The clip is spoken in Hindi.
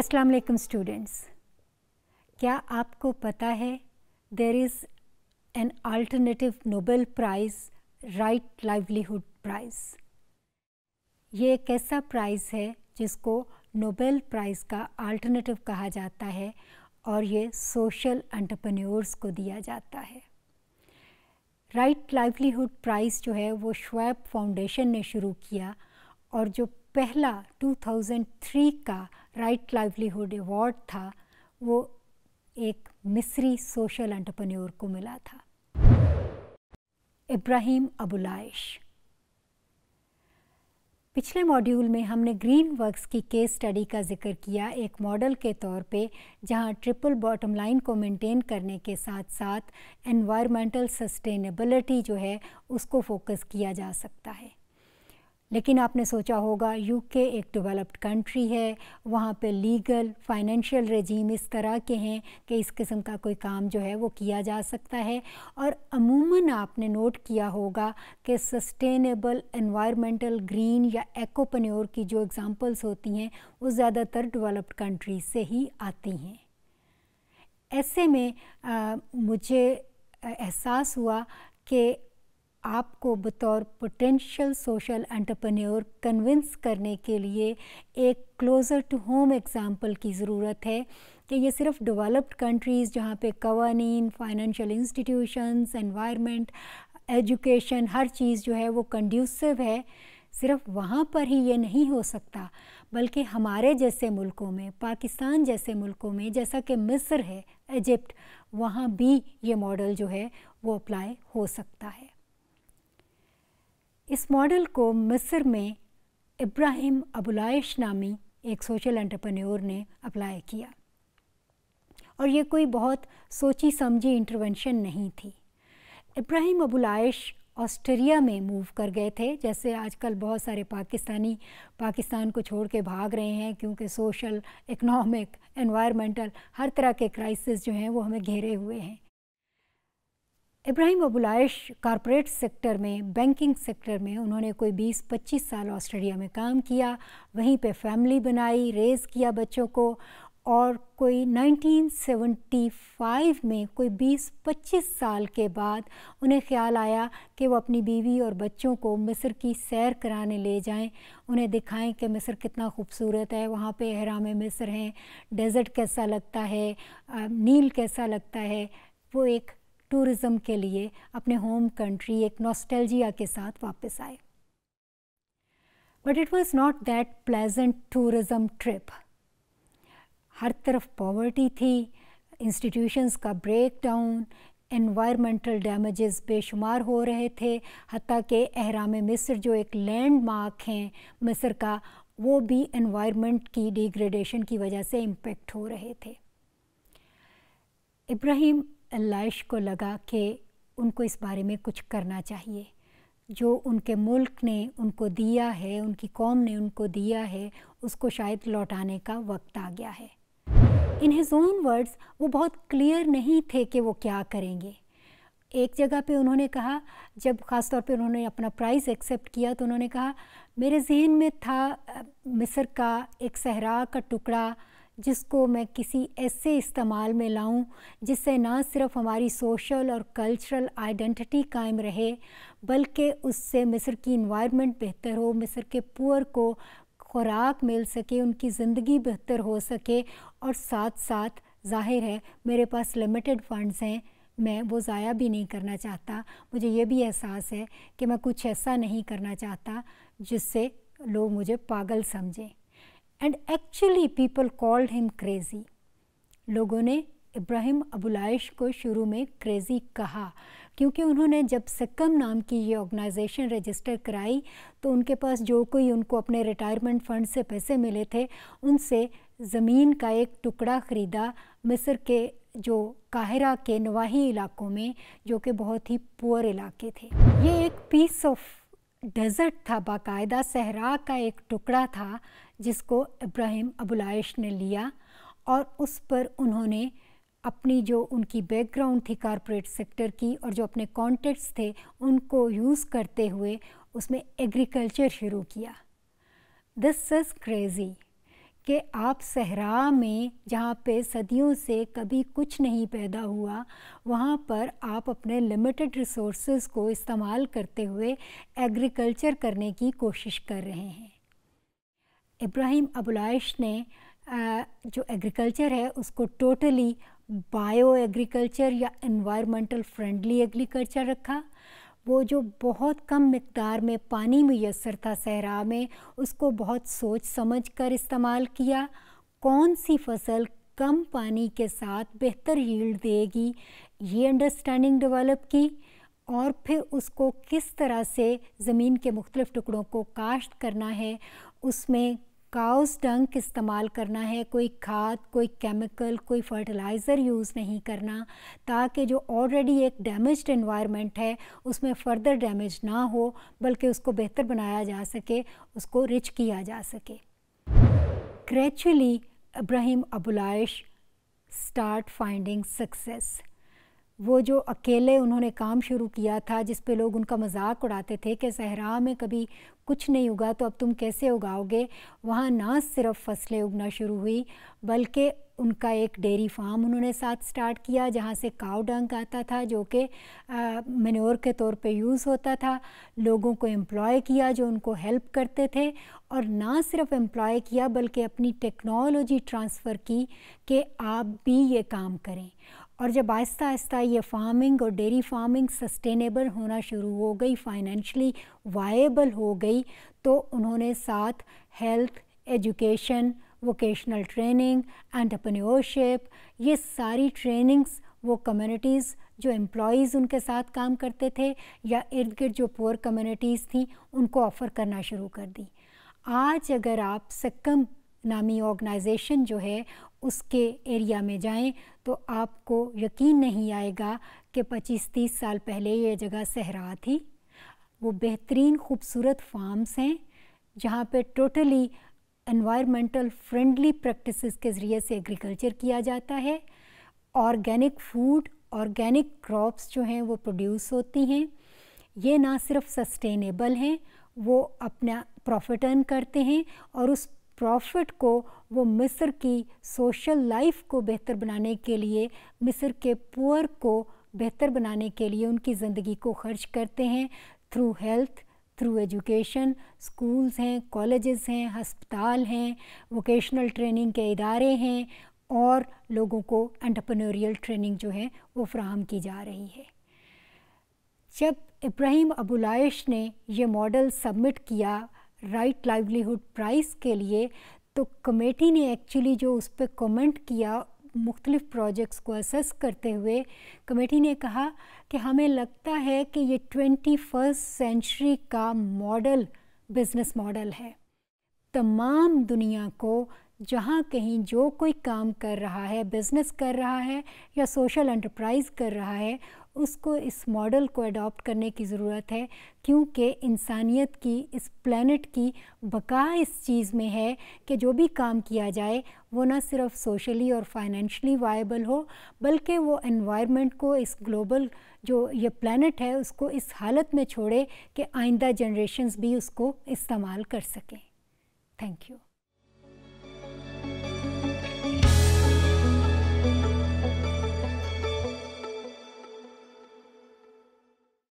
अस्सलाम वालेकुम स्टूडेंट्स क्या आपको पता है there is an alternative Nobel prize right livelihood prize ये एक ऐसा प्राइज़ है जिसको नोबेल प्राइज़ का आल्टरनेटिव कहा जाता है और ये सोशल एंटरप्रन्यर्स को दिया जाता है राइट लाइवलीहुड प्राइज़ जो है वो श्वेब फाउंडेशन ने शुरू किया और जो पहला 2003 का राइट लाइवलीहुड अवार्ड था वो एक मिस्री सोशल एंटरप्रेन्योर को मिला था इब्राहिम अबुलाइश पिछले मॉड्यूल में हमने ग्रीन वर्क्स की केस स्टडी का जिक्र किया एक मॉडल के तौर पे जहां ट्रिपल बॉटम लाइन को मेंटेन करने के साथ साथ एनवायरमेंटल सस्टेनेबिलिटी जो है उसको फोकस किया जा सकता है लेकिन आपने सोचा होगा यूके एक डेवलप्ड कंट्री है वहाँ पे लीगल फाइनेंशियल रेजीम इस तरह के हैं कि इस किस्म का कोई काम जो है वो किया जा सकता है और अमूमन आपने नोट किया होगा कि सस्टेनेबल इन्वायरमेंटल ग्रीन या एक्ोपन्योर की जो एग्ज़ाम्पल्स होती हैं वो ज़्यादातर डेवलप्ड कंट्री से ही आती हैं ऐसे में आ, मुझे एहसास हुआ कि आपको बतौर पोटेंशियल सोशल एंटरप्रेन्योर कन्विंस करने के लिए एक क्लोज़र टू होम एग्ज़ाम्पल की ज़रूरत है कि ये सिर्फ डेवलप्ड कंट्रीज़ जहाँ पे कवानीन फाइनेंशियल इंस्टीट्यूशंस एनवायरनमेंट एजुकेशन हर चीज़ जो है वो कंड्यूसिव है सिर्फ वहाँ पर ही ये नहीं हो सकता बल्कि हमारे जैसे मुल्कों में पाकिस्तान जैसे मुल्कों में जैसा कि मिस्र है इजिप्ट वहाँ भी ये मॉडल जो है वो अप्लाई हो सकता है इस मॉडल को मिस्र में इब्राहिम अबुलाइश नामी एक सोशल एंटरप्रेन्योर ने अप्लाई किया और ये कोई बहुत सोची समझी इंटरवेंशन नहीं थी इब्राहिम अबुलाइश ऑस्ट्रेलिया में मूव कर गए थे जैसे आजकल बहुत सारे पाकिस्तानी पाकिस्तान को छोड़ के भाग रहे हैं क्योंकि सोशल इकोनॉमिक एनवायरमेंटल हर तरह के क्राइसिस जो हैं वो हमें घेरे हुए हैं इब्राहिम अबुलाइश कॉरपोरेट सेक्टर में बैंकिंग सेक्टर में उन्होंने कोई 20-25 साल ऑस्ट्रेलिया में काम किया वहीं पे फैमिली बनाई रेज़ किया बच्चों को और कोई 1975 में कोई 20-25 साल के बाद उन्हें ख्याल आया कि वो अपनी बीवी और बच्चों को मिस्र की सैर कराने ले जाएं उन्हें दिखाएं कि मिस्र कितना खूबसूरत है वहाँ पे हराम मिस्र हैं डेज़र्ट कैसा लगता है नील कैसा लगता है वो एक टूरिज़्म के लिए अपने होम कंट्री एक नोस्टेलजिया के साथ वापस आए but it was not that pleasant tourism trip हर तरफ पॉवर्टी थी इंस्टीट्यूशंस का ब्रेक डाउन इन्वायरमेंटल डैमेजेस बेशुमार हो रहे थे हती के अहराम मिस्र जो एक लैंड मार्क हैं मिस्र का वो भी इन्वायरमेंट की डिग्रेडेशन की वजह से इम्पेक्ट हो रहे थे इब्राहिम लाइश को लगा कि उनको इस बारे में कुछ करना चाहिए जो उनके मुल्क ने उनको दिया है उनकी कौम ने उनको दिया है उसको शायद लौटाने का वक्त आ गया है इन हिज ओन वर्ड्स वो बहुत क्लियर नहीं थे कि वो क्या करेंगे एक जगह पे उन्होंने कहा जब ख़ास तौर पे उन्होंने अपना प्राइज़ एक्सेप्ट किया तो उन्होंने कहा मेरे जहन में था मिस्र का एक सहरा का टुकड़ा जिसको मैं किसी ऐसे इस्तेमाल में लाऊं जिससे ना सिर्फ हमारी सोशल और कल्चरल आइडेंटिटी कायम रहे बल्कि उससे मिस्र की इन्वायरमेंट बेहतर हो मिस्र के पुअर को खुराक मिल सके उनकी ज़िंदगी बेहतर हो सके और साथ साथ जाहिर है मेरे पास लिमिटेड फंड्स हैं मैं वो ज़ाया भी नहीं करना चाहता मुझे ये भी एहसास है कि मैं कुछ ऐसा नहीं करना चाहता जिससे लोग मुझे पागल समझें and actually people called him crazy लोगों ने इब्राहिम अबुलाइश को शुरू में क्रेज़ी कहा क्योंकि उन्होंने जब सिक्कम नाम की ये ऑर्गेनाइजेशन रजिस्टर कराई तो उनके पास जो कोई उनको अपने रिटायरमेंट फंड से पैसे मिले थे उनसे ज़मीन का एक टुकड़ा ख़रीदा मिस्र के जो काहिरा के नवाही इलाकों में जो कि बहुत ही पुअर इलाके थे ये एक पीस ऑफ डेजर्ट था बाकायदा सहरा का एक टुकड़ा था जिसको इब्राहिम अबुलाइश ने लिया और उस पर उन्होंने अपनी जो उनकी बैकग्राउंड थी कॉरपोरेट सेक्टर की और जो अपने कॉन्टेक्ट्स थे उनको यूज़ करते हुए उसमें एग्रीकल्चर शुरू किया दिस इज़ क्रेज़ी कि आप सहरा में जहाँ पे सदियों से कभी कुछ नहीं पैदा हुआ वहाँ पर आप अपने लिमिटेड रिसोर्सेज को इस्तेमाल करते हुए एग्रीकल्चर करने की कोशिश कर रहे हैं इब्राहिम अबुलाइश ने जो एग्रीकल्चर है उसको टोटली बायो एग्रीकल्चर या इन्वायरमेंटल फ्रेंडली एग्रीकल्चर रखा वो जो बहुत कम मकदार में पानी मैसर था सहरा में उसको बहुत सोच समझ कर इस्तेमाल किया कौन सी फसल कम पानी के साथ बेहतर यील्ड देगी ये अंडरस्टैंडिंग डेवलप की और फिर उसको किस तरह से ज़मीन के मुख्तलिफ़ टुकड़ों को काश्त करना है उसमें काउस डंक इस्तेमाल करना है कोई खाद कोई केमिकल कोई फर्टिलाइज़र यूज़ नहीं करना ताकि जो ऑलरेडी एक डैमेज इन्वायरमेंट है उसमें फ़र्दर डैमेज ना हो बल्कि उसको बेहतर बनाया जा सके उसको रिच किया जा सके gradually Ibrahim Abouleish start finding success वो जो अकेले उन्होंने काम शुरू किया था जिस पे लोग उनका मजाक उड़ाते थे कि सहरा में कभी कुछ नहीं उगा तो अब तुम कैसे उगाओगे वहाँ ना सिर्फ फसलें उगना शुरू हुई बल्कि उनका एक डेयरी फार्म उन्होंने साथ स्टार्ट किया जहाँ से काव डंग आता था जो कि मनोर के तौर पे यूज़ होता था लोगों को एम्प्लॉय किया जो उनको हेल्प करते थे और ना सिर्फ एम्प्लॉय किया बल्कि अपनी टेक्नोलॉजी ट्रांसफ़र की कि आप भी ये काम करें और जब आहिस्ता आहिस्ता ये फार्मिंग और डेयरी फार्मिंग सस्टेनेबल होना शुरू हो गई फाइनेंशली वायबल हो गई तो उन्होंने साथ health education vocational training entrepreneurship ये सारी ट्रेनिंग्स वो कम्युनिटीज़ जो एम्प्लॉज़ उनके साथ काम करते थे या इर्द गिर्द जो पुअर कम्युनिटीज़ थी उनको ऑफ़र करना शुरू कर दी आज अगर आप सक्कम नामी ऑर्गेनाइजेशन जो है उसके एरिया में जाएं तो आपको यकीन नहीं आएगा कि 25-30 साल पहले ये जगह सहरा थी वो बेहतरीन खूबसूरत फार्म्स हैं जहाँ पे टोटली इन्वायरमेंटल फ्रेंडली प्रैक्टिसेस के ज़रिए से एग्रीकल्चर किया जाता है ऑर्गेनिक फूड ऑर्गेनिक क्रॉप्स जो हैं वो प्रोड्यूस होती हैं ये ना सिर्फ सस्टेनेबल हैं वो अपना प्रॉफिट अर्न करते हैं और उस प्रॉफिट को वो मिस्र की सोशल लाइफ को बेहतर बनाने के लिए मिस्र के पुअर को बेहतर बनाने के लिए उनकी ज़िंदगी को खर्च करते हैं through health through education schools हैं कॉलेजेस हैं हस्पताल हैं वोकेशनल ट्रेनिंग के इदारे हैं और लोगों को एंटरप्रेन्योरियल ट्रेनिंग जो है वो फ्राहम की जा रही है जब इब्राहिम अबुलाइश ने यह मॉडल सबमिट किया राइट लाइवलीहुड प्राइस के लिए तो कमेटी ने एक्चुअली जो उस पर कमेंट किया मुख्तलिफ़ प्रोजेक्ट्स को असेस करते हुए कमेटी ने कहा कि हमें लगता है कि ये ट्वेंटी फर्स्ट सेंचुरी का मॉडल बिज़नेस मॉडल है तमाम दुनिया को जहाँ कहीं जो कोई काम कर रहा है बिज़नेस कर रहा है या सोशल एंटरप्राइज कर रहा है उसको इस मॉडल को अडॉप्ट करने की ज़रूरत है क्योंकि इंसानियत की इस प्लानट की बका इस चीज़ में है कि जो भी काम किया जाए वो ना सिर्फ सोशली और फाइनेंशली वायबल हो बल्कि वो इन्वायरमेंट को इस ग्लोबल जो ये प्लानट है उसको इस हालत में छोड़े कि आइंदा जनरेशन्स भी उसको इस्तेमाल कर सकें थैंक यू